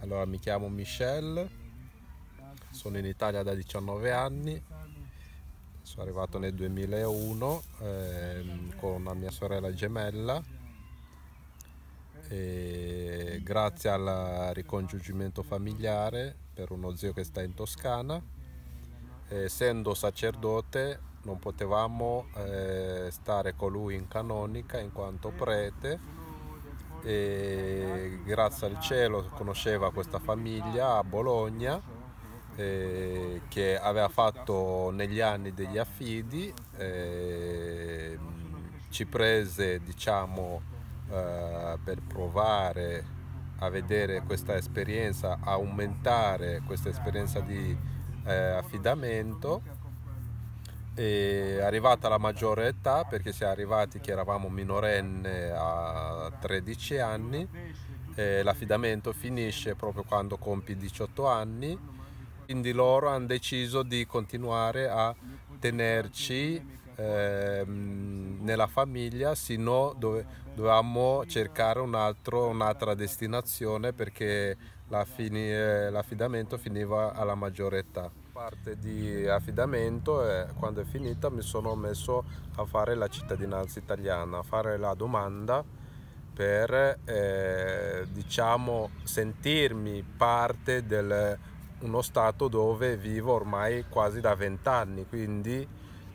Allora, mi chiamo Michel, sono in Italia da 19 anni, sono arrivato nel 2001 ehm, con mia sorella gemella e grazie al ricongiungimento familiare per uno zio che sta in Toscana, essendo sacerdote non potevamo eh, stare con lui in canonica in quanto prete e grazie al cielo conosceva questa famiglia a Bologna eh, che aveva fatto negli anni degli affidi, eh, ci prese diciamo eh, per provare a vedere questa esperienza, aumentare questa esperienza di eh, affidamento è arrivata la maggiore età, perché siamo arrivati che eravamo minorenne a 13 anni, l'affidamento finisce proprio quando compi 18 anni, quindi loro hanno deciso di continuare a tenerci ehm, nella famiglia sino dove dovevamo cercare un'altra destinazione perché l'affidamento finiva alla maggiore età parte di affidamento e quando è finita mi sono messo a fare la cittadinanza italiana, a fare la domanda per eh, diciamo sentirmi parte di uno stato dove vivo ormai quasi da vent'anni, quindi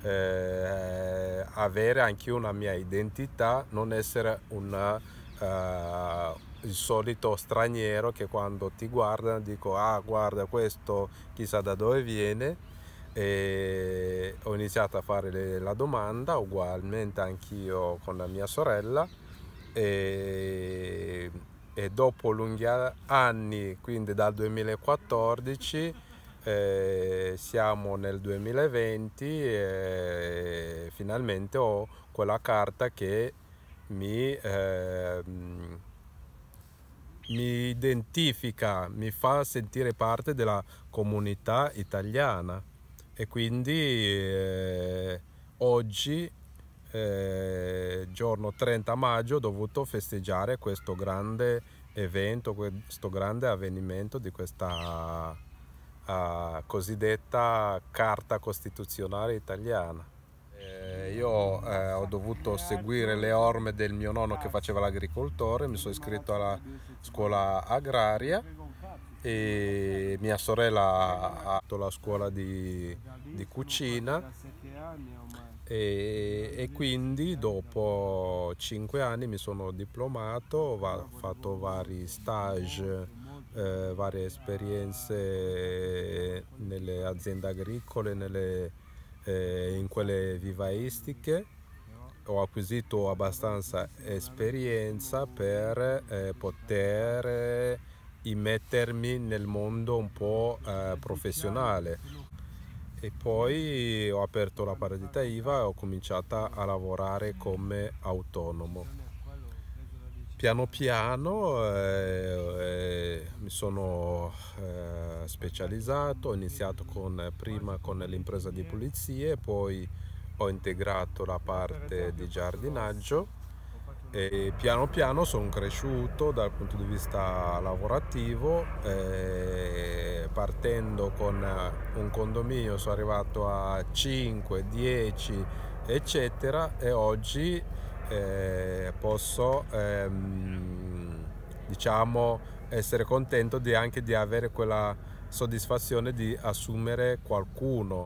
eh, avere anche una mia identità, non essere una eh, il solito straniero che quando ti guardano dico ah guarda questo chissà da dove viene e ho iniziato a fare le, la domanda ugualmente anch'io con la mia sorella e, e dopo lunghi anni quindi dal 2014 eh, siamo nel 2020 e finalmente ho quella carta che mi, eh, mi identifica, mi fa sentire parte della comunità italiana e quindi eh, oggi eh, giorno 30 maggio ho dovuto festeggiare questo grande evento, questo grande avvenimento di questa uh, cosiddetta carta costituzionale italiana io eh, ho dovuto seguire le orme del mio nonno che faceva l'agricoltore, mi sono iscritto alla scuola agraria e mia sorella ha fatto la scuola di, di cucina e, e, quindi dopo cinque anni mi sono diplomato, ho fatto vari stage eh, varie esperienze nelle aziende agricole, nelle eh, in quelle vivaistiche ho acquisito abbastanza esperienza per eh, poter eh, immettermi nel mondo un po' eh, professionale e poi ho aperto la partita IVA e ho cominciato a lavorare come autonomo piano piano eh, eh mi sono eh, specializzato, ho iniziato con, prima con l'impresa di pulizie, poi ho integrato la parte di giardinaggio e piano piano sono cresciuto dal punto di vista lavorativo eh, partendo con un condominio sono arrivato a 5, 10 eccetera e oggi eh, posso ehm, diciamo essere contento di anche di avere quella soddisfazione di assumere qualcuno